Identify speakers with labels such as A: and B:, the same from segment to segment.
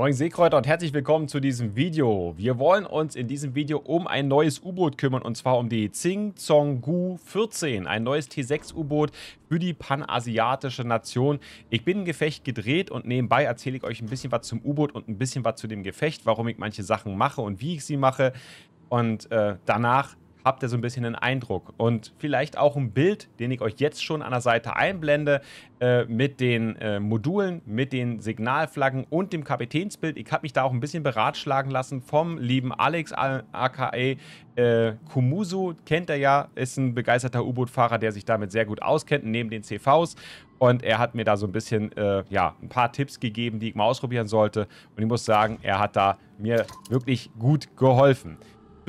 A: Moin Seekräuter und herzlich willkommen zu diesem Video. Wir wollen uns in diesem Video um ein neues U-Boot kümmern und zwar um die Tsing Tsong Gu 14, ein neues T6-U-Boot für die panasiatische Nation. Ich bin im Gefecht gedreht und nebenbei erzähle ich euch ein bisschen was zum U-Boot und ein bisschen was zu dem Gefecht, warum ich manche Sachen mache und wie ich sie mache. Und äh, danach habt ihr so ein bisschen einen Eindruck und vielleicht auch ein Bild, den ich euch jetzt schon an der Seite einblende äh, mit den äh, Modulen, mit den Signalflaggen und dem Kapitänsbild. Ich habe mich da auch ein bisschen beratschlagen lassen vom lieben Alex aka e, äh, Kumusu, kennt er ja, ist ein begeisterter U-Boot-Fahrer, der sich damit sehr gut auskennt, neben den CVs. Und er hat mir da so ein bisschen, äh, ja, ein paar Tipps gegeben, die ich mal ausprobieren sollte. Und ich muss sagen, er hat da mir wirklich gut geholfen.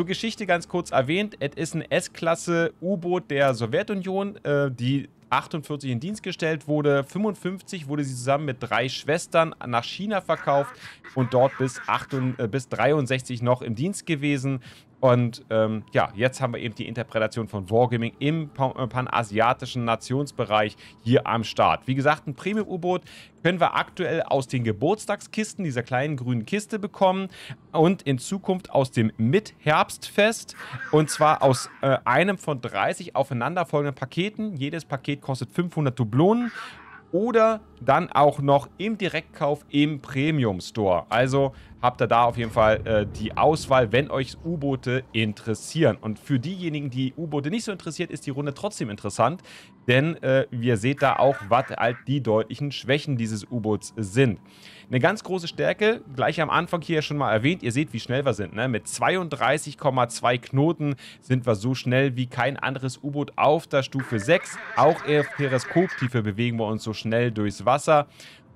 A: Zur Geschichte ganz kurz erwähnt, es ist ein S-Klasse U-Boot der Sowjetunion, äh, die 48 in Dienst gestellt wurde. 55 wurde sie zusammen mit drei Schwestern nach China verkauft und dort bis, 8, äh, bis 63 noch im Dienst gewesen. Und ähm, ja, jetzt haben wir eben die Interpretation von Wargaming im äh, panasiatischen Nationsbereich hier am Start. Wie gesagt, ein Premium-U-Boot können wir aktuell aus den Geburtstagskisten dieser kleinen grünen Kiste bekommen und in Zukunft aus dem Mitherbstfest und zwar aus äh, einem von 30 aufeinanderfolgenden Paketen. Jedes Paket kostet 500 Dublonen oder dann auch noch im Direktkauf im Premium Store. Also habt ihr da auf jeden Fall äh, die Auswahl, wenn euch U-Boote interessieren. Und für diejenigen, die U-Boote nicht so interessiert, ist die Runde trotzdem interessant, denn äh, ihr seht da auch, was halt die deutlichen Schwächen dieses U-Boots sind. Eine ganz große Stärke, gleich am Anfang hier schon mal erwähnt, ihr seht, wie schnell wir sind. Ne? Mit 32,2 Knoten sind wir so schnell wie kein anderes U-Boot auf der Stufe 6. Auch auf Periskoptiefe bewegen wir uns so schnell durchs Wasser.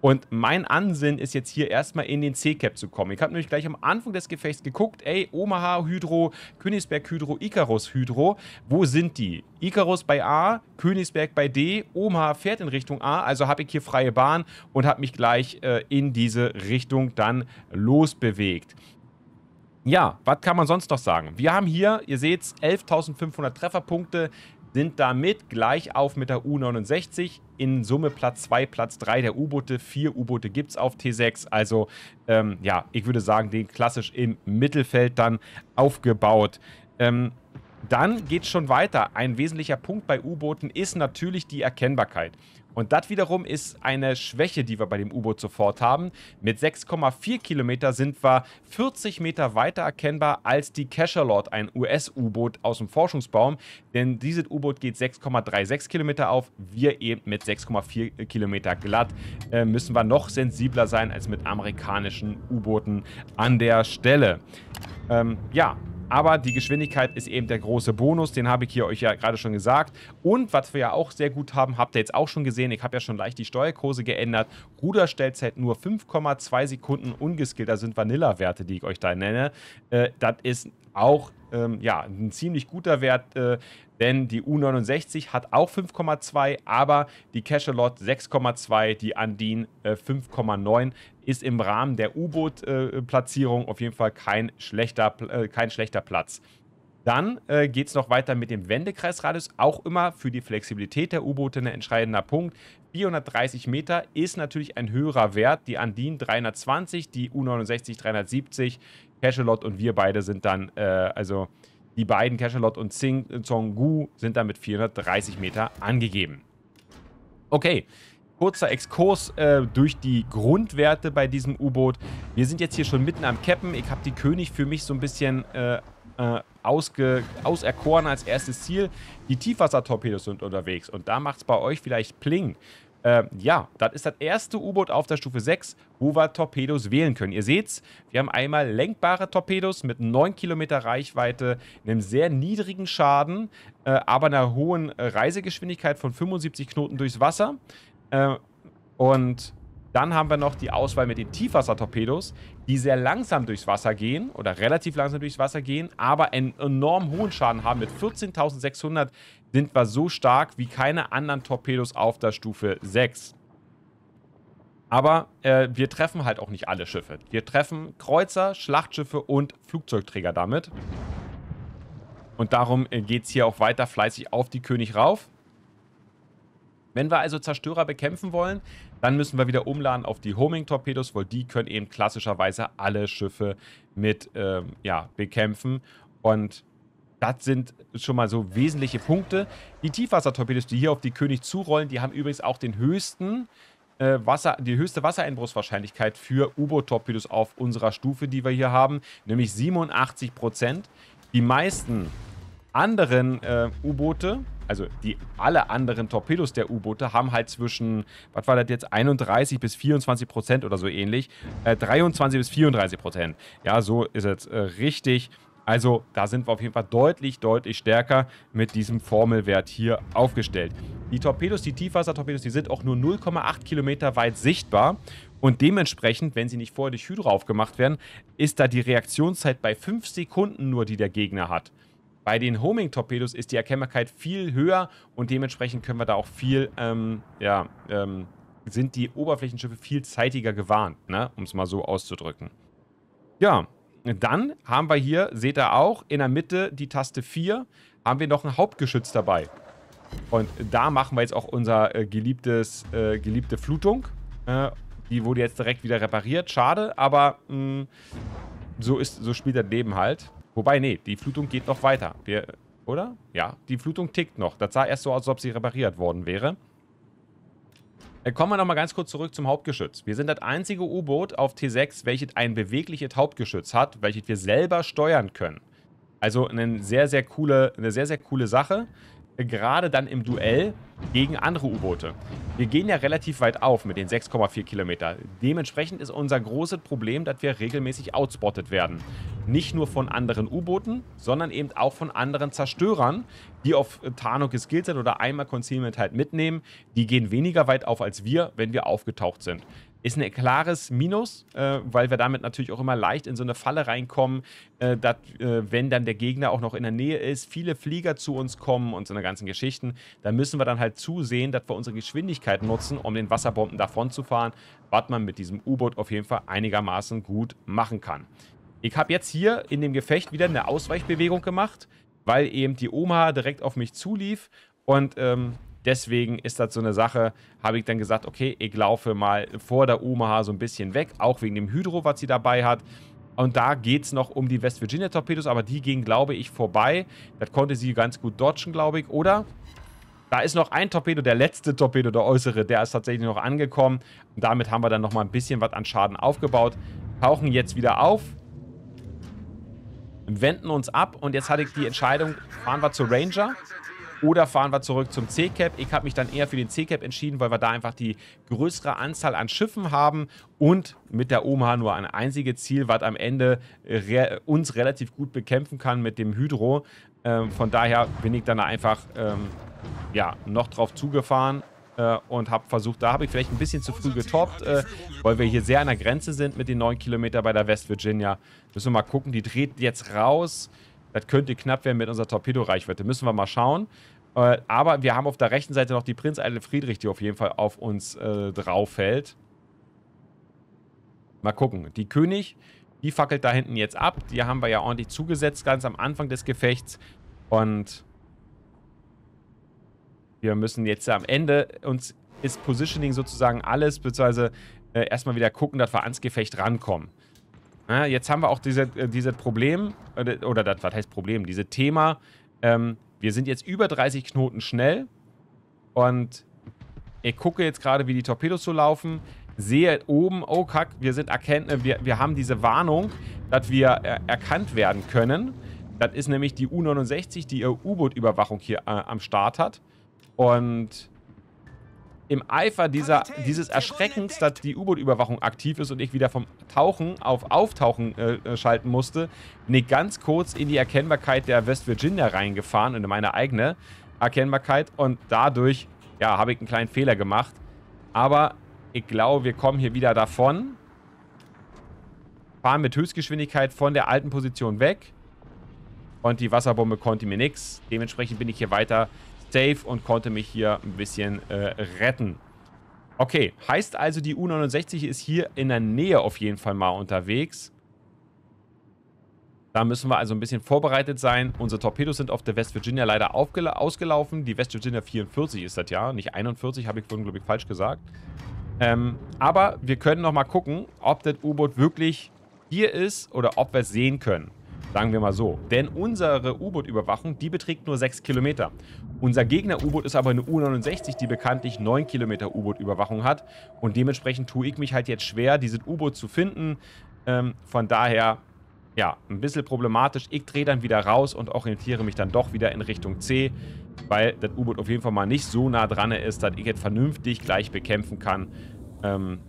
A: Und mein Ansinn ist jetzt hier erstmal in den C-Cap zu kommen. Ich habe nämlich gleich am Anfang des Gefechts geguckt, ey, Omaha Hydro, Königsberg Hydro, Icarus Hydro, wo sind die? Icarus bei A, Königsberg bei D, Omaha fährt in Richtung A, also habe ich hier freie Bahn und habe mich gleich äh, in diese Richtung dann losbewegt. Ja, was kann man sonst noch sagen? Wir haben hier, ihr seht es, 11.500 Trefferpunkte, sind damit gleich auf mit der U69. In Summe Platz 2, Platz 3 der U-Boote. Vier U-Boote gibt es auf T6. Also, ähm, ja, ich würde sagen, den klassisch im Mittelfeld dann aufgebaut. Ähm, dann geht es schon weiter. Ein wesentlicher Punkt bei U-Booten ist natürlich die Erkennbarkeit. Und das wiederum ist eine Schwäche, die wir bei dem U-Boot sofort haben. Mit 6,4 Kilometer sind wir 40 Meter weiter erkennbar als die Cachalot, ein US-U-Boot aus dem Forschungsbaum. Denn dieses U-Boot geht 6,36 Kilometer auf, wir eben mit 6,4 Kilometer glatt. Äh, müssen wir noch sensibler sein als mit amerikanischen U-Booten an der Stelle. Ähm, ja, aber die Geschwindigkeit ist eben der große Bonus, den habe ich hier euch ja gerade schon gesagt. Und was wir ja auch sehr gut haben, habt ihr jetzt auch schon gesehen, ich habe ja schon leicht die Steuerkurse geändert. Ruderstellzeit nur 5,2 Sekunden ungeskillt, das sind Vanilla-Werte, die ich euch da nenne. Äh, das ist auch ähm, ja, ein ziemlich guter Wert. Äh, denn die U69 hat auch 5,2, aber die Cachalot 6,2, die Andine äh, 5,9 ist im Rahmen der U-Boot-Platzierung äh, auf jeden Fall kein schlechter, äh, kein schlechter Platz. Dann äh, geht es noch weiter mit dem Wendekreisradius. Auch immer für die Flexibilität der U-Boote ein entscheidender Punkt. 430 Meter ist natürlich ein höherer Wert. Die Andine 320, die U69 370, Cachalot und wir beide sind dann, äh, also die beiden, Cachalot und Sing Zongu, sind damit 430 Meter angegeben. Okay, kurzer Exkurs äh, durch die Grundwerte bei diesem U-Boot. Wir sind jetzt hier schon mitten am Cappen. Ich habe die König für mich so ein bisschen äh, äh, auserkoren als erstes Ziel. Die Tiefwassertorpedos sind unterwegs und da macht es bei euch vielleicht Pling. Ähm, ja, das ist das erste U-Boot auf der Stufe 6, wo wir Torpedos wählen können. Ihr seht's, wir haben einmal lenkbare Torpedos mit 9 Kilometer Reichweite, einem sehr niedrigen Schaden, äh, aber einer hohen Reisegeschwindigkeit von 75 Knoten durchs Wasser. Äh, und dann haben wir noch die Auswahl mit den Tiefwassertorpedos, die sehr langsam durchs Wasser gehen oder relativ langsam durchs Wasser gehen, aber einen enorm hohen Schaden haben mit 14.600 sind wir so stark wie keine anderen Torpedos auf der Stufe 6. Aber äh, wir treffen halt auch nicht alle Schiffe. Wir treffen Kreuzer, Schlachtschiffe und Flugzeugträger damit. Und darum äh, geht es hier auch weiter fleißig auf die König rauf. Wenn wir also Zerstörer bekämpfen wollen, dann müssen wir wieder umladen auf die Homing-Torpedos, weil die können eben klassischerweise alle Schiffe mit ähm, ja, bekämpfen. Und das sind schon mal so wesentliche Punkte. Die Tiefwassertorpedos, die hier auf die König zurollen, die haben übrigens auch den höchsten äh, Wasser, die höchste Wassereinbruchswahrscheinlichkeit für U-Boot-Torpedos auf unserer Stufe, die wir hier haben, nämlich 87%. Die meisten anderen äh, U-Boote, also die alle anderen Torpedos der U-Boote haben halt zwischen, was war das jetzt, 31 bis 24 Prozent oder so ähnlich, äh, 23 bis 34 Prozent. Ja, so ist es äh, richtig also da sind wir auf jeden Fall deutlich, deutlich stärker mit diesem Formelwert hier aufgestellt. Die Torpedos, die Tiefwassertorpedos, die sind auch nur 0,8 Kilometer weit sichtbar. Und dementsprechend, wenn sie nicht vorher durch Hydro aufgemacht werden, ist da die Reaktionszeit bei 5 Sekunden nur, die der Gegner hat. Bei den Homing-Torpedos ist die Erkennbarkeit viel höher und dementsprechend können wir da auch viel, ähm, ja, ähm, sind die Oberflächenschiffe viel zeitiger gewarnt, ne? um es mal so auszudrücken. Ja, dann haben wir hier, seht ihr auch, in der Mitte die Taste 4, haben wir noch ein Hauptgeschütz dabei. Und da machen wir jetzt auch unser äh, geliebtes, äh, geliebte Flutung. Äh, die wurde jetzt direkt wieder repariert. Schade, aber mh, mm, so, ist, so spielt das Leben halt. Wobei, nee, die Flutung geht noch weiter. Wir, oder? Ja, die Flutung tickt noch. Das sah erst so aus, als ob sie repariert worden wäre. Äh, kommen wir nochmal ganz kurz zurück zum Hauptgeschütz. Wir sind das einzige U-Boot auf T6, welches ein bewegliches Hauptgeschütz hat, welches wir selber steuern können. Also eine sehr, sehr coole, eine sehr, sehr coole Sache gerade dann im Duell gegen andere U-Boote. Wir gehen ja relativ weit auf mit den 6,4 Kilometer. Dementsprechend ist unser großes Problem, dass wir regelmäßig outspottet werden. Nicht nur von anderen U-Booten, sondern eben auch von anderen Zerstörern, die auf äh, Tarnung geskillt sind oder einmal Concealment halt mitnehmen. Die gehen weniger weit auf als wir, wenn wir aufgetaucht sind. Ist ein klares Minus, äh, weil wir damit natürlich auch immer leicht in so eine Falle reinkommen, äh, dass, äh, wenn dann der Gegner auch noch in der Nähe ist, viele Flieger zu uns kommen und so eine ganzen Geschichten. Da müssen wir dann halt zusehen, dass wir unsere Geschwindigkeit nutzen, um den Wasserbomben davon zu fahren, was man mit diesem U-Boot auf jeden Fall einigermaßen gut machen kann. Ich habe jetzt hier in dem Gefecht wieder eine Ausweichbewegung gemacht, weil eben die Oma direkt auf mich zulief und ähm, Deswegen ist das so eine Sache, habe ich dann gesagt, okay, ich laufe mal vor der Omaha so ein bisschen weg, auch wegen dem Hydro, was sie dabei hat. Und da geht es noch um die West Virginia Torpedos, aber die gehen, glaube ich, vorbei. Das konnte sie ganz gut dodgen, glaube ich, oder? Da ist noch ein Torpedo, der letzte Torpedo, der äußere, der ist tatsächlich noch angekommen. Und damit haben wir dann nochmal ein bisschen was an Schaden aufgebaut. Tauchen jetzt wieder auf, wenden uns ab und jetzt hatte ich die Entscheidung, fahren wir zu Ranger oder fahren wir zurück zum C-Cap. Ich habe mich dann eher für den C-Cap entschieden, weil wir da einfach die größere Anzahl an Schiffen haben und mit der OMA nur ein einziges Ziel, was am Ende re uns relativ gut bekämpfen kann mit dem Hydro. Ähm, von daher bin ich dann einfach ähm, ja, noch drauf zugefahren äh, und habe versucht, da habe ich vielleicht ein bisschen zu früh getoppt, äh, weil wir hier sehr an der Grenze sind mit den 9 Kilometer bei der West Virginia. Müssen wir mal gucken, die dreht jetzt raus. Das könnte knapp werden mit unserer Torpedoreichweite. Müssen wir mal schauen. Äh, aber wir haben auf der rechten Seite noch die Prinz Eidel Friedrich, die auf jeden Fall auf uns äh, drauf fällt. Mal gucken. Die König, die fackelt da hinten jetzt ab. Die haben wir ja ordentlich zugesetzt, ganz am Anfang des Gefechts. Und wir müssen jetzt am Ende uns ist Positioning sozusagen alles, beziehungsweise äh, erstmal wieder gucken, dass wir ans Gefecht rankommen. Ja, ne, jetzt haben wir auch dieses äh, diese Problem, oder das, was heißt Problem, dieses Thema, ähm, wir sind jetzt über 30 Knoten schnell und ich gucke jetzt gerade, wie die Torpedos so laufen, sehe oben, oh kack, wir sind erkennt, äh, wir, wir haben diese Warnung, dass wir äh, erkannt werden können. Das ist nämlich die U-69, die ihr U-Boot-Überwachung hier äh, am Start hat. Und im Eifer dieser, dieses Erschreckens, dass die U-Boot-Überwachung aktiv ist und ich wieder vom Tauchen auf Auftauchen äh, äh schalten musste, bin ich ganz kurz in die Erkennbarkeit der West Virginia reingefahren und in meine eigene Erkennbarkeit und dadurch, ja, habe ich einen kleinen Fehler gemacht. Aber ich glaube, wir kommen hier wieder davon. Fahren mit Höchstgeschwindigkeit von der alten Position weg. Und die Wasserbombe konnte mir nichts. Dementsprechend bin ich hier weiter safe und konnte mich hier ein bisschen äh, retten. Okay, heißt also, die U69 ist hier in der Nähe auf jeden Fall mal unterwegs. Da müssen wir also ein bisschen vorbereitet sein. Unsere Torpedos sind auf der West Virginia leider ausgelaufen. Die West Virginia 44 ist das ja, nicht 41, habe ich vorhin, glaube ich, falsch gesagt. Ähm, aber wir können nochmal gucken, ob das U-Boot wirklich hier ist oder ob wir es sehen können. Sagen wir mal so. Denn unsere U-Boot-Überwachung, die beträgt nur 6 Kilometer. Unser Gegner-U-Boot ist aber eine U-69, die bekanntlich 9 Kilometer U-Boot-Überwachung hat. Und dementsprechend tue ich mich halt jetzt schwer, dieses U-Boot zu finden. Ähm, von daher, ja, ein bisschen problematisch. Ich drehe dann wieder raus und orientiere mich dann doch wieder in Richtung C, weil das U-Boot auf jeden Fall mal nicht so nah dran ist, dass ich jetzt vernünftig gleich bekämpfen kann. Ähm,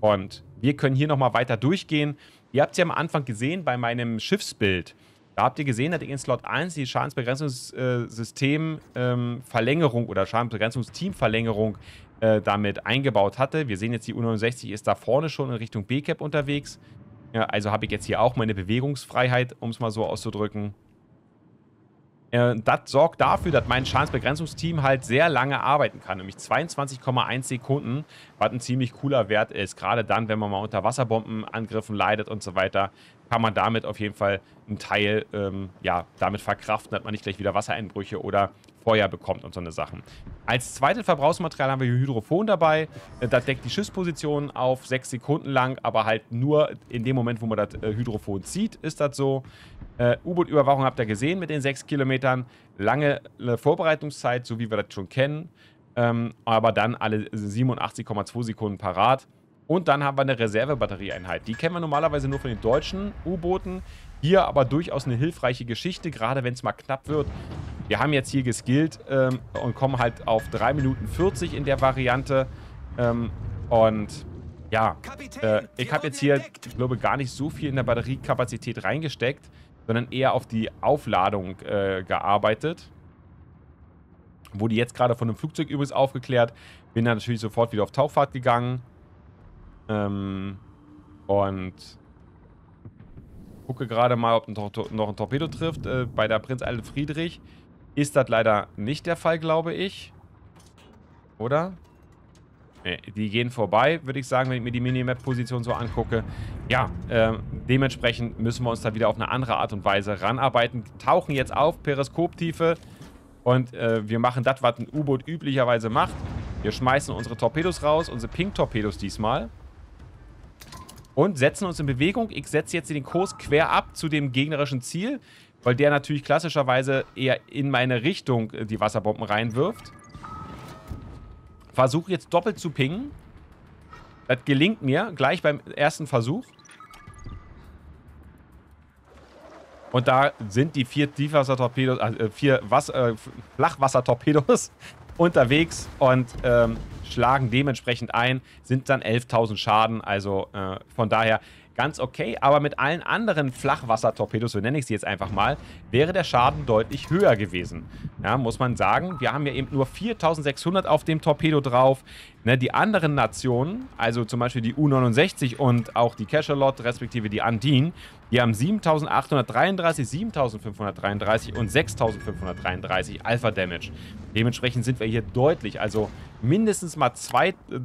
A: und wir können hier nochmal weiter durchgehen. Ihr habt es ja am Anfang gesehen bei meinem Schiffsbild. Da habt ihr gesehen, dass ich in Slot 1 die Schadensbegrenzungssystem ähm, Verlängerung oder Schadensbegrenzungsteamverlängerung äh, damit eingebaut hatte. Wir sehen jetzt, die U69 ist da vorne schon in Richtung B-Cap unterwegs. Ja, also habe ich jetzt hier auch meine Bewegungsfreiheit, um es mal so auszudrücken. Äh, das sorgt dafür, dass mein Schadensbegrenzungsteam halt sehr lange arbeiten kann, nämlich 22,1 Sekunden, was ein ziemlich cooler Wert ist. Gerade dann, wenn man mal unter Wasserbombenangriffen leidet und so weiter, kann man damit auf jeden Fall einen Teil ähm, ja, damit verkraften, dass man nicht gleich wieder Wassereinbrüche oder Feuer bekommt und so eine Sachen. Als zweites Verbrauchsmaterial haben wir hier Hydrophon dabei. Äh, das deckt die Schiffsposition auf, sechs Sekunden lang, aber halt nur in dem Moment, wo man das äh, Hydrophon zieht, ist das so. Äh, U-Boot-Überwachung habt ihr gesehen mit den sechs Kilometern. Lange Vorbereitungszeit, so wie wir das schon kennen. Ähm, aber dann alle 87,2 Sekunden parat. Und dann haben wir eine Reservebatterieeinheit. Die kennen wir normalerweise nur von den deutschen U-Booten. Hier aber durchaus eine hilfreiche Geschichte, gerade wenn es mal knapp wird. Wir haben jetzt hier geskillt ähm, und kommen halt auf 3 Minuten 40 in der Variante. Ähm, und ja, äh, ich habe jetzt hier, ich glaube, gar nicht so viel in der Batteriekapazität reingesteckt, sondern eher auf die Aufladung äh, gearbeitet. Wurde jetzt gerade von einem Flugzeug übrigens aufgeklärt. Bin dann natürlich sofort wieder auf Tauchfahrt gegangen. Ähm, und Gucke gerade mal, ob ein noch ein Torpedo trifft. Äh, bei der Prinz Adel Friedrich ist das leider nicht der Fall, glaube ich. Oder? Nee, äh, die gehen vorbei, würde ich sagen, wenn ich mir die Minimap-Position so angucke. Ja, äh, dementsprechend müssen wir uns da wieder auf eine andere Art und Weise ranarbeiten. Tauchen jetzt auf, Periskoptiefe. Und äh, wir machen das, was ein U-Boot üblicherweise macht. Wir schmeißen unsere Torpedos raus, unsere Pink-Torpedos diesmal. Und setzen uns in Bewegung. Ich setze jetzt den Kurs quer ab zu dem gegnerischen Ziel, weil der natürlich klassischerweise eher in meine Richtung äh, die Wasserbomben reinwirft. Versuche jetzt doppelt zu pingen. Das gelingt mir gleich beim ersten Versuch. Und da sind die vier Tiefwassertorpedos, äh, vier Was äh, Flachwassertorpedos unterwegs und ähm, schlagen dementsprechend ein, sind dann 11.000 Schaden. Also äh, von daher ganz okay. Aber mit allen anderen Flachwassertorpedos, so nenne ich sie jetzt einfach mal, wäre der Schaden deutlich höher gewesen. Ja, muss man sagen, wir haben ja eben nur 4600 auf dem Torpedo drauf. Ne, die anderen Nationen, also zum Beispiel die U-69 und auch die Cachalot, respektive die Andine, die haben 7833, 7533 und 6533 Alpha Damage. Dementsprechend sind wir hier deutlich, also mindestens mal zwei... Äh,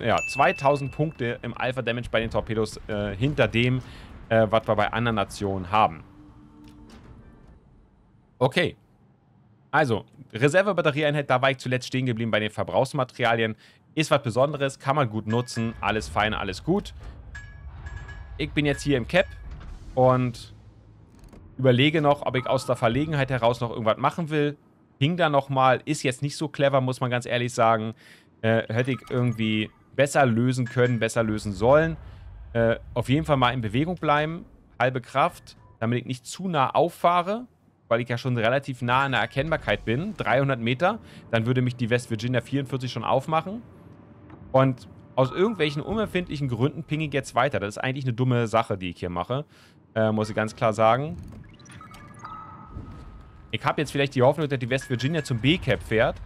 A: ja, 2000 Punkte im Alpha Damage bei den Torpedos äh, hinter dem, äh, was wir bei anderen Nationen haben. Okay. Also, Reservebatterieeinheit, da war ich zuletzt stehen geblieben bei den Verbrauchsmaterialien. Ist was Besonderes, kann man gut nutzen, alles fein, alles gut. Ich bin jetzt hier im Cap und überlege noch, ob ich aus der Verlegenheit heraus noch irgendwas machen will. Hing da nochmal, ist jetzt nicht so clever, muss man ganz ehrlich sagen. Äh, hätte ich irgendwie besser lösen können, besser lösen sollen. Äh, auf jeden Fall mal in Bewegung bleiben, halbe Kraft, damit ich nicht zu nah auffahre, weil ich ja schon relativ nah an der Erkennbarkeit bin, 300 Meter, dann würde mich die West Virginia 44 schon aufmachen. Und aus irgendwelchen unempfindlichen Gründen pinge ich jetzt weiter. Das ist eigentlich eine dumme Sache, die ich hier mache, äh, muss ich ganz klar sagen. Ich habe jetzt vielleicht die Hoffnung, dass die West Virginia zum B-Cap fährt,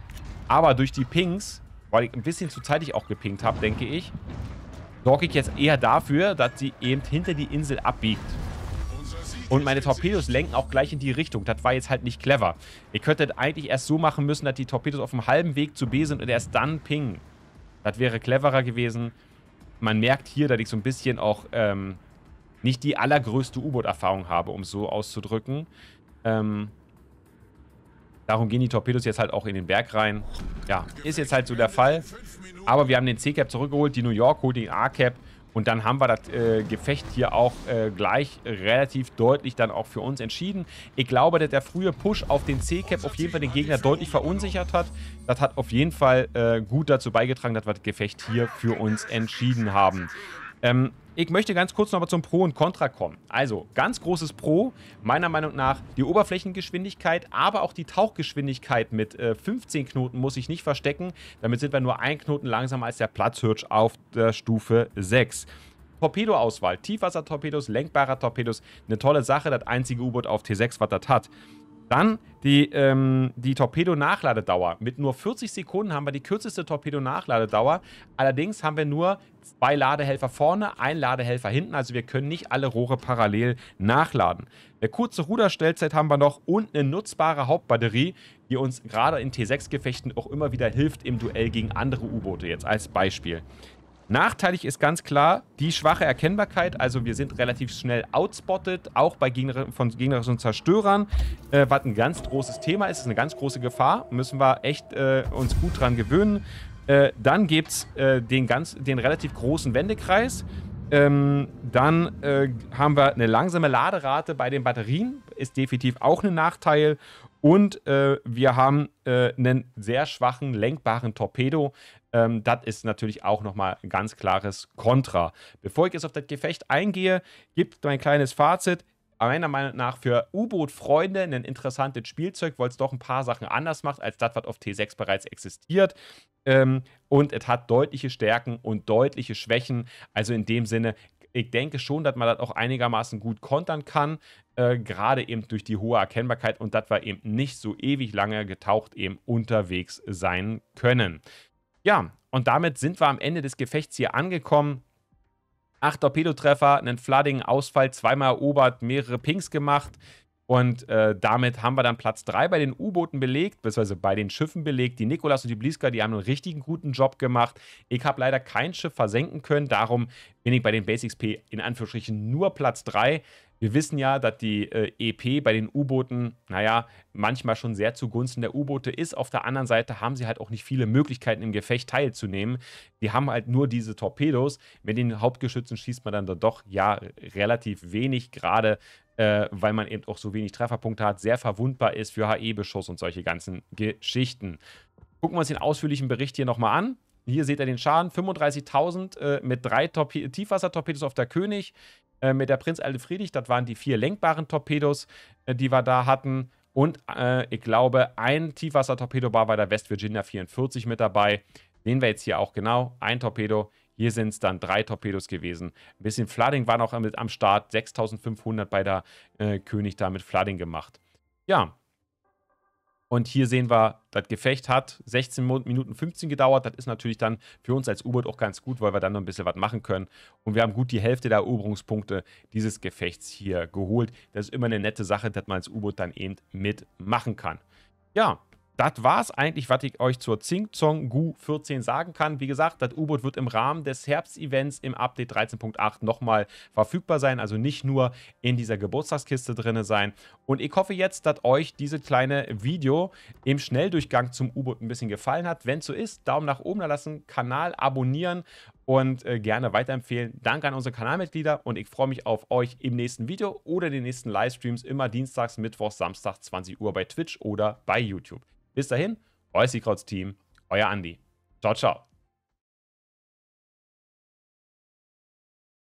A: aber durch die Pings weil ich ein bisschen zu zeitig auch gepinkt habe, denke ich, sorge ich jetzt eher dafür, dass sie eben hinter die Insel abbiegt. Und meine Torpedos lenken auch gleich in die Richtung. Das war jetzt halt nicht clever. Ihr könntet eigentlich erst so machen müssen, dass die Torpedos auf dem halben Weg zu B sind und erst dann pingen. Das wäre cleverer gewesen. Man merkt hier, dass ich so ein bisschen auch ähm, nicht die allergrößte U-Boot-Erfahrung habe, um es so auszudrücken. Ähm, Darum gehen die Torpedos jetzt halt auch in den Berg rein. Ja, ist jetzt halt so der Fall. Aber wir haben den C-Cap zurückgeholt, die New York holt den A-Cap. Und dann haben wir das äh, Gefecht hier auch äh, gleich relativ deutlich dann auch für uns entschieden. Ich glaube, dass der frühe Push auf den C-Cap auf jeden Fall den Gegner deutlich verunsichert hat. Das hat auf jeden Fall äh, gut dazu beigetragen, dass wir das Gefecht hier für uns entschieden haben. Ähm, ich möchte ganz kurz noch mal zum Pro und Contra kommen. Also, ganz großes Pro, meiner Meinung nach, die Oberflächengeschwindigkeit, aber auch die Tauchgeschwindigkeit mit äh, 15 Knoten muss ich nicht verstecken. Damit sind wir nur ein Knoten langsamer als der Platzhirsch auf der Stufe 6. Torpedoauswahl, Tiefwassertorpedos, lenkbarer Torpedos, eine tolle Sache, das einzige U-Boot auf T6, was das hat. Dann die, ähm, die Torpedo-Nachladedauer. Mit nur 40 Sekunden haben wir die kürzeste Torpedo-Nachladedauer. Allerdings haben wir nur zwei Ladehelfer vorne, ein Ladehelfer hinten. Also wir können nicht alle Rohre parallel nachladen. Eine kurze Ruderstellzeit haben wir noch und eine nutzbare Hauptbatterie, die uns gerade in T6-Gefechten auch immer wieder hilft im Duell gegen andere U-Boote. Jetzt als Beispiel. Nachteilig ist ganz klar die schwache Erkennbarkeit. Also wir sind relativ schnell outspotted, auch bei Gegner von gegnerischen Zerstörern, äh, was ein ganz großes Thema ist, ist eine ganz große Gefahr. Müssen wir echt äh, uns gut dran gewöhnen. Äh, dann gibt es äh, den, den relativ großen Wendekreis. Ähm, dann äh, haben wir eine langsame Laderate bei den Batterien, ist definitiv auch ein Nachteil. Und äh, wir haben äh, einen sehr schwachen, lenkbaren Torpedo, ähm, das ist natürlich auch nochmal ein ganz klares Kontra. Bevor ich jetzt auf das Gefecht eingehe, gibt mein kleines Fazit meiner Meinung nach für U-Boot-Freunde ein interessantes Spielzeug, weil es doch ein paar Sachen anders macht, als das, was auf T6 bereits existiert. Ähm, und es hat deutliche Stärken und deutliche Schwächen. Also in dem Sinne, ich denke schon, dass man das auch einigermaßen gut kontern kann, äh, gerade eben durch die hohe Erkennbarkeit und dass wir eben nicht so ewig lange getaucht eben unterwegs sein können. Ja, und damit sind wir am Ende des Gefechts hier angekommen. Acht Torpedotreffer, einen Flooding, Ausfall, zweimal erobert, mehrere Pings gemacht. Und äh, damit haben wir dann Platz 3 bei den U-Booten belegt, beziehungsweise bei den Schiffen belegt. Die Nikolas und die Bliska, die haben einen richtigen guten Job gemacht. Ich habe leider kein Schiff versenken können, darum bin ich bei den Basics P in Anführungsstrichen nur Platz 3. Wir wissen ja, dass die äh, EP bei den U-Booten, naja, manchmal schon sehr zugunsten der U-Boote ist. Auf der anderen Seite haben sie halt auch nicht viele Möglichkeiten, im Gefecht teilzunehmen. Die haben halt nur diese Torpedos. Mit den Hauptgeschützen schießt man dann doch ja relativ wenig, gerade äh, weil man eben auch so wenig Trefferpunkte hat, sehr verwundbar ist für HE-Beschuss und solche ganzen Geschichten. Gucken wir uns den ausführlichen Bericht hier nochmal an. Hier seht ihr den Schaden: 35.000 äh, mit drei Torpe Tiefwassertorpedos auf der König, äh, mit der Prinz Alde Friedrich. Das waren die vier lenkbaren Torpedos, äh, die wir da hatten. Und äh, ich glaube, ein Tiefwassertorpedo war bei der West Virginia 44 mit dabei. Sehen wir jetzt hier auch genau: ein Torpedo hier sind es dann drei Torpedos gewesen. Ein bisschen Flooding war noch am Start. 6500 bei der äh, König da mit Flooding gemacht. Ja. Und hier sehen wir, das Gefecht hat 16 Minuten 15 gedauert. Das ist natürlich dann für uns als U-Boot auch ganz gut, weil wir dann noch ein bisschen was machen können. Und wir haben gut die Hälfte der Eroberungspunkte dieses Gefechts hier geholt. Das ist immer eine nette Sache, dass man als U-Boot dann eben mitmachen kann. Ja, das war es eigentlich, was ich euch zur Zingzong Gu 14 sagen kann. Wie gesagt, das U-Boot wird im Rahmen des Herbst-Events im Update 13.8 nochmal verfügbar sein, also nicht nur in dieser Geburtstagskiste drin sein. Und ich hoffe jetzt, dass euch dieses kleine Video im Schnelldurchgang zum U-Boot ein bisschen gefallen hat. Wenn es so ist, Daumen nach oben da lassen, Kanal abonnieren und äh, gerne weiterempfehlen. Danke an unsere Kanalmitglieder und ich freue mich auf euch im nächsten Video oder den nächsten Livestreams immer dienstags, mittwochs, samstags 20 Uhr bei Twitch oder bei YouTube. Bis dahin, euer Seakrauts Team, euer Andi. Ciao, ciao.